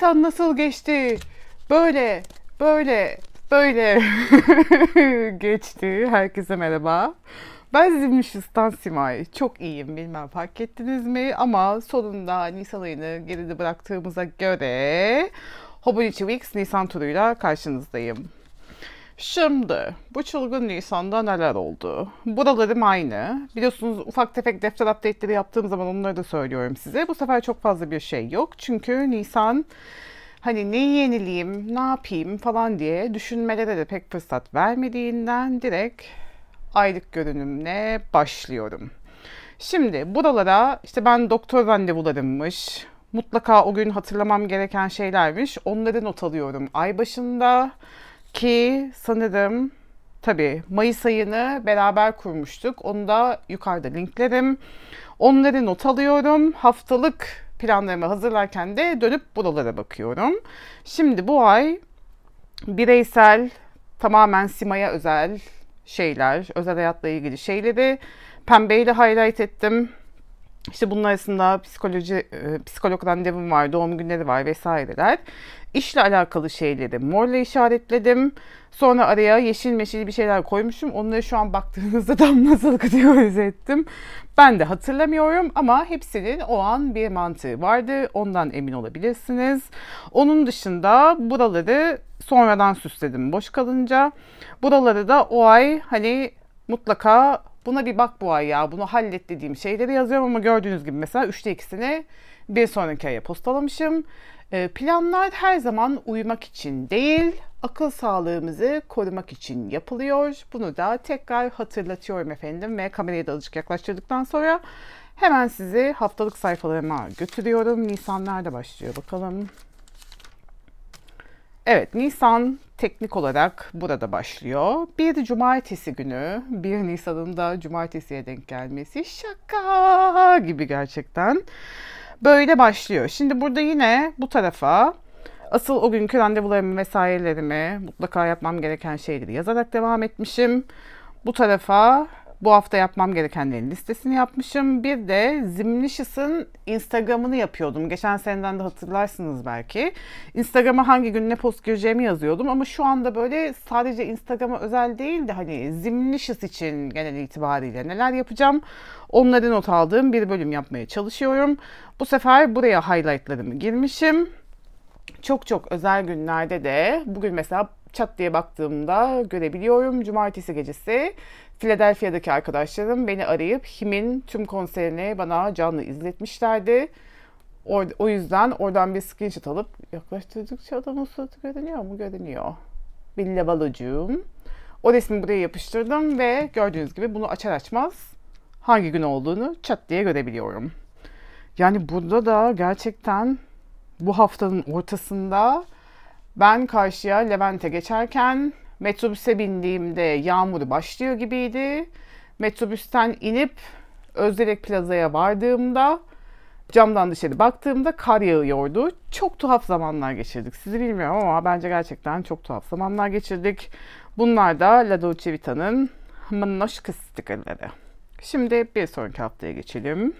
Nisan nasıl geçti? Böyle, böyle, böyle geçti. Herkese merhaba. Ben Zimmişistan Simay. Çok iyiyim bilmem fark ettiniz mi? Ama sonunda Nisan ayını geride bıraktığımıza göre Hobonichi Weeks Nisan turuyla karşınızdayım. Şimdi bu çılgın Nisan'da neler oldu? Buralarım aynı. Biliyorsunuz ufak tefek defter update'leri yaptığım zaman onları da söylüyorum size. Bu sefer çok fazla bir şey yok. Çünkü Nisan hani neyi yenileyim, ne yapayım falan diye düşünmelere de pek fırsat vermediğinden direkt aylık görünümle başlıyorum. Şimdi buralara işte ben doktor randevularımmış, mutlaka o gün hatırlamam gereken şeylermiş. Onları not alıyorum ay başında. Ki sanırım tabii Mayıs ayını beraber kurmuştuk. Onu da yukarıda linklerim. Onları not alıyorum. Haftalık planlarımı hazırlarken de dönüp buralara bakıyorum. Şimdi bu ay bireysel, tamamen Sima'ya özel şeyler, özel hayatla ilgili şeyleri pembeyle highlight ettim. İşte bunun arasında psikoloji, e, psikolog randevum var, doğum günleri var vesaireler işle alakalı şeyleri morla işaretledim. Sonra araya yeşil meşil bir şeyler koymuşum. Onları şu an baktığınızda tam nasıl kategorize ettim. Ben de hatırlamıyorum ama hepsinin o an bir mantığı vardı. Ondan emin olabilirsiniz. Onun dışında buraları sonradan süsledim boş kalınca. Buraları da o ay hani mutlaka buna bir bak bu ay ya bunu hallet dediğim şeyleri yazıyorum ama gördüğünüz gibi mesela 3'te ikisini bir sonraki aya postalamışım. Ee, planlar her zaman uyumak için değil, akıl sağlığımızı korumak için yapılıyor. Bunu da tekrar hatırlatıyorum efendim ve kamerayı da azıcık yaklaştırdıktan sonra hemen sizi haftalık sayfalarıma götürüyorum. Nisanlarda başlıyor bakalım. Evet, Nisan teknik olarak burada başlıyor. Bir de cumartesi günü, 1 Nisan'ın da cumartesiye denk gelmesi şaka gibi gerçekten. Böyle başlıyor. Şimdi burada yine bu tarafa asıl o günkü randevularımı vesairelerimi mutlaka yapmam gereken şeyleri yazarak devam etmişim. Bu tarafa bu hafta yapmam gerekenlerin listesini yapmışım. Bir de Zimnişis'in Instagram'ını yapıyordum. Geçen seneden de hatırlarsınız belki. Instagram'a hangi gün ne post göreceğimi yazıyordum. Ama şu anda böyle sadece Instagram'a özel değil de hani Zimnişis için genel itibariyle neler yapacağım. Onları not aldığım bir bölüm yapmaya çalışıyorum. Bu sefer buraya highlightlarımı girmişim çok çok özel günlerde de bugün mesela çat diye baktığımda görebiliyorum. Cumartesi gecesi Philadelphia'daki arkadaşlarım beni arayıp Him'in tüm konserini bana canlı izletmişlerdi. Or o yüzden oradan bir screenshot alıp yaklaştırdıkça adamın suratı görünüyor mu? Görünüyor. Bir lavalocuğum. O resmi buraya yapıştırdım ve gördüğünüz gibi bunu açar açmaz hangi gün olduğunu çat diye görebiliyorum. Yani burada da gerçekten bu haftanın ortasında ben karşıya Levent'e geçerken metrobüse bindiğimde yağmur başlıyor gibiydi. Metrobüsten inip Özderek Plaza'ya vardığımda camdan dışarı baktığımda kar yağıyordu. Çok tuhaf zamanlar geçirdik. Sizi bilmiyorum ama bence gerçekten çok tuhaf zamanlar geçirdik. Bunlar da La Dolce Vita'nın Mannoş stikerleri. Şimdi bir sonraki haftaya geçelim.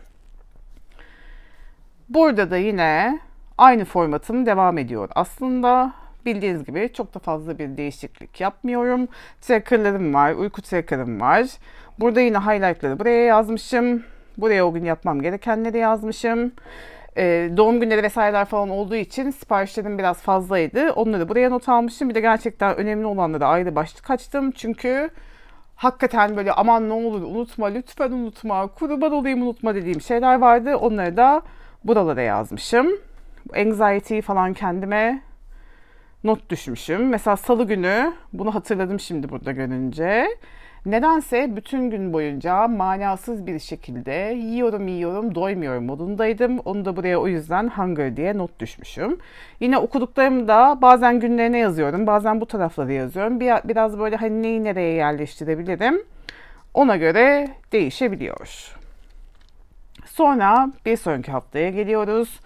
Burada da yine aynı formatım devam ediyor aslında Bildiğiniz gibi çok da fazla bir değişiklik yapmıyorum. Tracker'larım var, uyku tracker'ım var. Burada yine highlight'ları buraya yazmışım. Buraya o gün yapmam gerekenleri yazmışım. Ee, doğum günleri vesaireler falan olduğu için siparişlerim biraz fazlaydı. Onları buraya not almışım. Bir de gerçekten önemli olanları ayrı başlık açtım. Çünkü hakikaten böyle aman ne olur unutma, lütfen unutma, kurban olayım unutma dediğim şeyler vardı. Onları da buralara yazmışım. Anxiety falan kendime not düşmüşüm. Mesela salı günü bunu hatırladım şimdi burada görünce. Nedense bütün gün boyunca manasız bir şekilde yiyorum yiyorum doymuyorum modundaydım. Onu da buraya o yüzden hunger diye not düşmüşüm. Yine okuduklarımı da bazen günlerine yazıyorum bazen bu tarafları yazıyorum. Biraz böyle hani neyi nereye yerleştirebilirim ona göre değişebiliyor. Sonra bir sonraki haftaya geliyoruz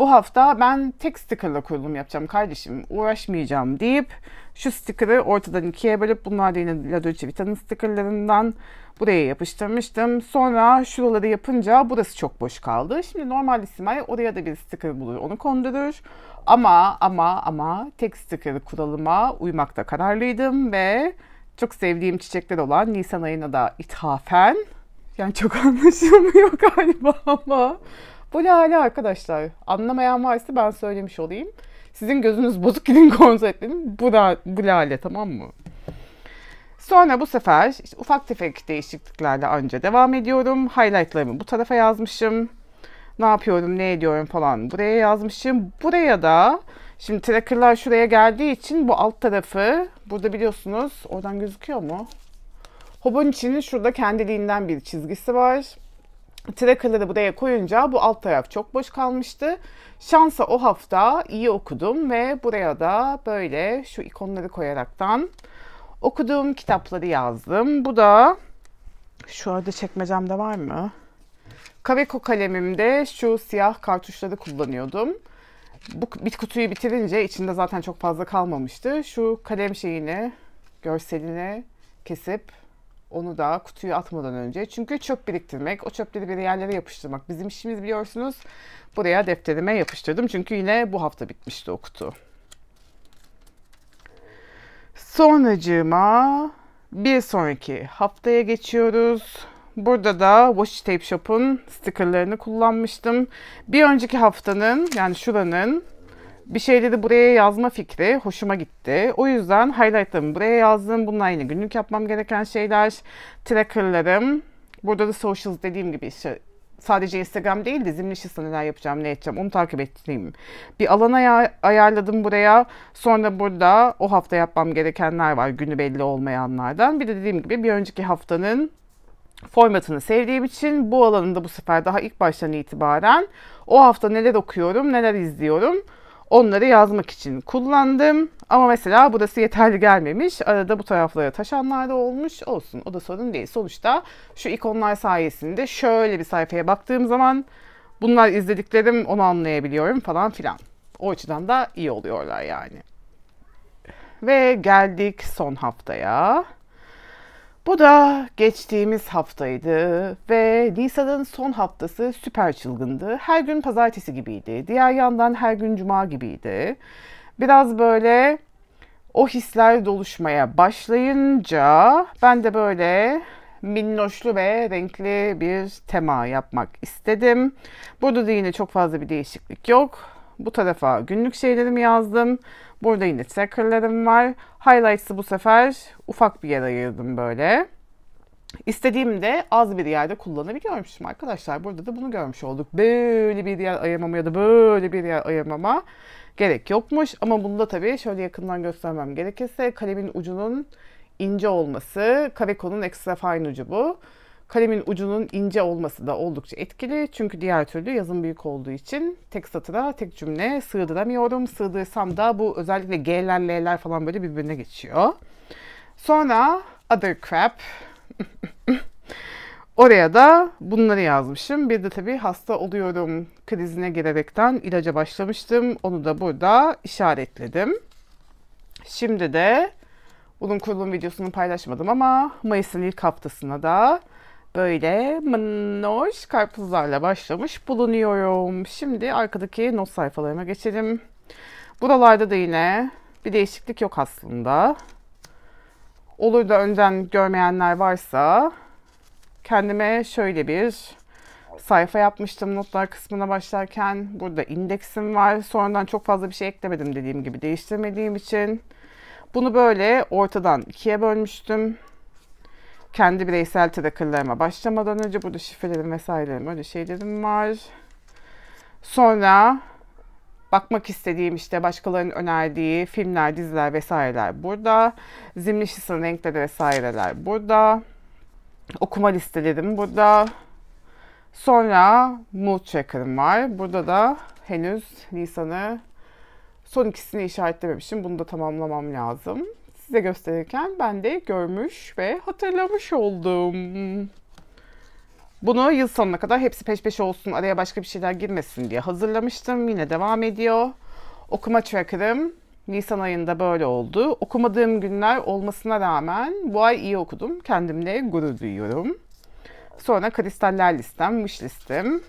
bu hafta ben tek stickerla kurulum yapacağım kardeşim uğraşmayacağım deyip şu sticker'ı ortadan ikiye bölüp bunlar da yine La Dolce Vita'nın stickerlarından buraya yapıştırmıştım. Sonra şuraları yapınca burası çok boş kaldı. Şimdi normalde Simay oraya da bir sticker bulur onu kondurur. Ama ama ama tek sticker kuralıma uymakta kararlıydım ve çok sevdiğim çiçekler olan Nisan ayına da ithafen yani çok anlaşılmıyor galiba ama bu hala arkadaşlar anlamayan varsa ben söylemiş olayım. Sizin gözünüz bozuk gidin konsertlerin bu, da, bu lale tamam mı? Sonra bu sefer işte ufak tefek değişikliklerle anca devam ediyorum. Highlightlarımı bu tarafa yazmışım. Ne yapıyorum, ne ediyorum falan buraya yazmışım. Buraya da şimdi tracker'lar şuraya geldiği için bu alt tarafı burada biliyorsunuz oradan gözüküyor mu? içinin şurada kendiliğinden bir çizgisi var. Tracker'ları buraya koyunca bu alt taraf çok boş kalmıştı. Şansa o hafta iyi okudum ve buraya da böyle şu ikonları koyaraktan okuduğum kitapları yazdım. Bu da şu arada çekmecemde var mı? Kaveko kalemimde şu siyah kartuşları kullanıyordum. Bu bir kutuyu bitirince içinde zaten çok fazla kalmamıştı. Şu kalem şeyini, görselini kesip onu da kutuyu atmadan önce. Çünkü çöp biriktirmek, o çöpleri bir yerlere yapıştırmak bizim işimiz biliyorsunuz. Buraya defterime yapıştırdım. Çünkü yine bu hafta bitmişti o kutu. Sonracığıma bir sonraki haftaya geçiyoruz. Burada da Washi Tape Shop'un stickerlarını kullanmıştım. Bir önceki haftanın yani şuranın bir şeyleri buraya yazma fikri hoşuma gitti. O yüzden highlightlarımı buraya yazdım. Bunlar yine günlük yapmam gereken şeyler. Trackerlarım. Burada da socials dediğim gibi işte sadece Instagram değil dizimli işi neler yapacağım, ne edeceğim onu takip ettiğim bir alana ayarladım buraya. Sonra burada o hafta yapmam gerekenler var günü belli olmayanlardan. Bir de dediğim gibi bir önceki haftanın formatını sevdiğim için bu alanında bu sefer daha ilk baştan itibaren o hafta neler okuyorum, neler izliyorum onları yazmak için kullandım. Ama mesela burası yeterli gelmemiş. Arada bu taraflara taşanlar da olmuş. Olsun o da sorun değil. Sonuçta şu ikonlar sayesinde şöyle bir sayfaya baktığım zaman bunlar izlediklerim onu anlayabiliyorum falan filan. O açıdan da iyi oluyorlar yani. Ve geldik son haftaya. Bu da geçtiğimiz haftaydı ve Nisanın son haftası süper çılgındı. Her gün pazartesi gibiydi. Diğer yandan her gün cuma gibiydi. Biraz böyle o hisler doluşmaya başlayınca ben de böyle minnoşlu ve renkli bir tema yapmak istedim. Burada da yine çok fazla bir değişiklik yok. Bu tarafa günlük şeylerimi yazdım. Burada yine trackerlarım var. Highlights'ı bu sefer ufak bir yer ayırdım böyle. İstediğimde az bir yerde kullanabiliyormuşum arkadaşlar. Burada da bunu görmüş olduk. Böyle bir yer ayırmama ya da böyle bir yer ayırmama gerek yokmuş. Ama bunu da tabii şöyle yakından göstermem gerekirse kalemin ucunun ince olması. Kaveko'nun ekstra fine ucu bu. Kalemin ucunun ince olması da oldukça etkili. Çünkü diğer türlü yazım büyük olduğu için tek satıra tek cümle sığdıramıyorum. Sığdırsam da bu özellikle G'ler, L'ler falan böyle birbirine geçiyor. Sonra other crap. Oraya da bunları yazmışım. Bir de tabii hasta oluyorum krizine girerekten ilaca başlamıştım. Onu da burada işaretledim. Şimdi de bunun kurulum videosunu paylaşmadım ama Mayıs'ın ilk haftasına da böyle minnoş karpuzlarla başlamış bulunuyorum. Şimdi arkadaki not sayfalarıma geçelim. Buralarda da yine bir değişiklik yok aslında. Olur da önden görmeyenler varsa kendime şöyle bir sayfa yapmıştım notlar kısmına başlarken. Burada indeksim var. Sonradan çok fazla bir şey eklemedim dediğim gibi değiştirmediğim için. Bunu böyle ortadan ikiye bölmüştüm kendi bireysel trackerlarıma başlamadan önce burada şifrelerim vesairelerim öyle şeylerim var. Sonra bakmak istediğim işte başkalarının önerdiği filmler, diziler vesaireler burada. Zimni şişin renkleri vesaireler burada. Okuma listelerim burada. Sonra mood checker'ım var. Burada da henüz Nisan'ı son ikisini işaretlememişim. Bunu da tamamlamam lazım size gösterirken ben de görmüş ve hatırlamış oldum. Bunu yıl sonuna kadar hepsi peş peşe olsun, araya başka bir şeyler girmesin diye hazırlamıştım. Yine devam ediyor. Okuma tracker'ım Nisan ayında böyle oldu. Okumadığım günler olmasına rağmen bu ay iyi okudum. Kendimle gurur duyuyorum. Sonra kristaller listem, wish listem.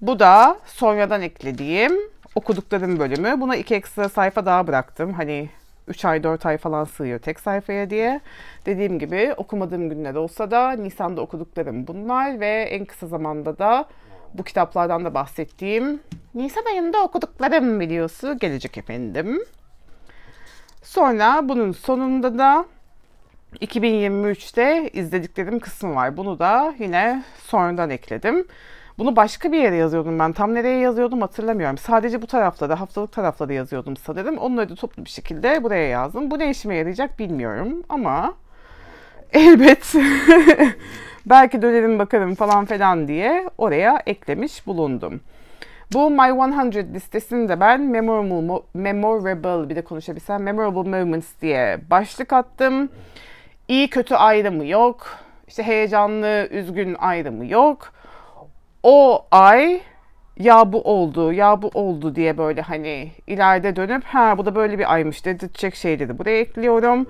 Bu da sonradan eklediğim okuduklarım bölümü. Buna iki ekstra sayfa daha bıraktım. Hani 3 ay 4 ay falan sığıyor tek sayfaya diye. Dediğim gibi okumadığım günler olsa da Nisan'da okuduklarım bunlar ve en kısa zamanda da bu kitaplardan da bahsettiğim Nisan ayında okuduklarım videosu gelecek efendim. Sonra bunun sonunda da 2023'te izlediklerim kısmı var. Bunu da yine sonradan ekledim. Bunu başka bir yere yazıyordum ben. Tam nereye yazıyordum hatırlamıyorum. Sadece bu taraflara, haftalık taraflara yazıyordum sanırım. Onları da toplu bir şekilde buraya yazdım. Bu ne işime yarayacak bilmiyorum ama elbet belki dönerim bakarım falan falan diye oraya eklemiş bulundum. Bu My 100 listesinde ben memorable, memorable bir de konuşabilsem memorable moments diye başlık attım. İyi kötü ayrımı yok. İşte heyecanlı, üzgün ayrımı yok o ay ya bu oldu, ya bu oldu diye böyle hani ileride dönüp ha bu da böyle bir aymış dedirtecek şeyleri buraya ekliyorum.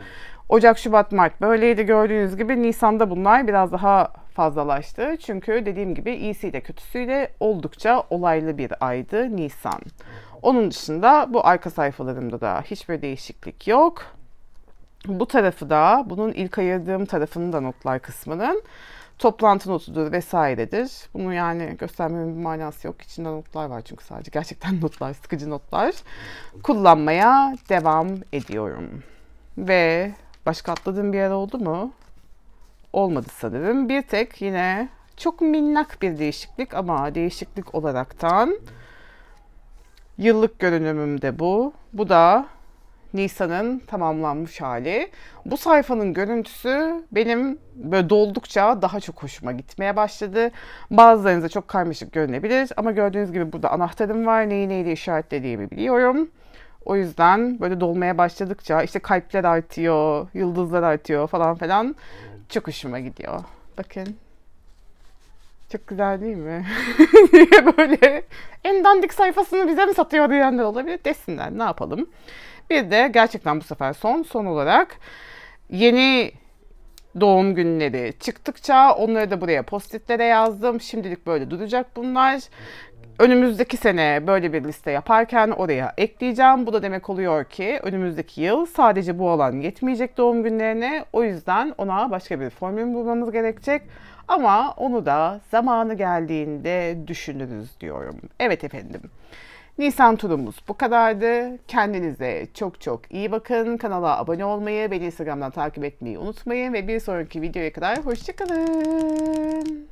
Ocak, Şubat, Mart böyleydi gördüğünüz gibi. Nisan'da bunlar biraz daha fazlalaştı. Çünkü dediğim gibi iyisiyle kötüsüyle oldukça olaylı bir aydı Nisan. Onun dışında bu arka sayfalarımda da hiçbir değişiklik yok. Bu tarafı da bunun ilk ayırdığım tarafını da notlar kısmının toplantı notudur vesairedir. Bunu yani göstermemin bir manası yok. İçinde notlar var çünkü sadece gerçekten notlar, sıkıcı notlar. Kullanmaya devam ediyorum. Ve başka atladığım bir yer oldu mu? Olmadı sanırım. Bir tek yine çok minnak bir değişiklik ama değişiklik olaraktan yıllık görünümüm de bu. Bu da Nisan'ın tamamlanmış hali. Bu sayfanın görüntüsü benim böyle doldukça daha çok hoşuma gitmeye başladı. Bazılarınıza çok karmaşık görünebilir ama gördüğünüz gibi burada anahtarım var. Neyi neyle işaretlediğimi biliyorum. O yüzden böyle dolmaya başladıkça işte kalpler artıyor, yıldızlar artıyor falan falan çok hoşuma gidiyor. Bakın çok güzel değil mi? Niye böyle en dandik sayfasını bize mi satıyor diyenler olabilir. Desinler ne yapalım. Bir de gerçekten bu sefer son. Son olarak yeni doğum günleri çıktıkça onları da buraya postitlere yazdım. Şimdilik böyle duracak bunlar. Önümüzdeki sene böyle bir liste yaparken oraya ekleyeceğim. Bu da demek oluyor ki önümüzdeki yıl sadece bu alan yetmeyecek doğum günlerine. O yüzden ona başka bir formül bulmamız gerekecek. Ama onu da zamanı geldiğinde düşünürüz diyorum. Evet efendim. Nisan turumuz bu kadardı. Kendinize çok çok iyi bakın. Kanala abone olmayı, beni Instagram'dan takip etmeyi unutmayın. Ve bir sonraki videoya kadar hoşçakalın.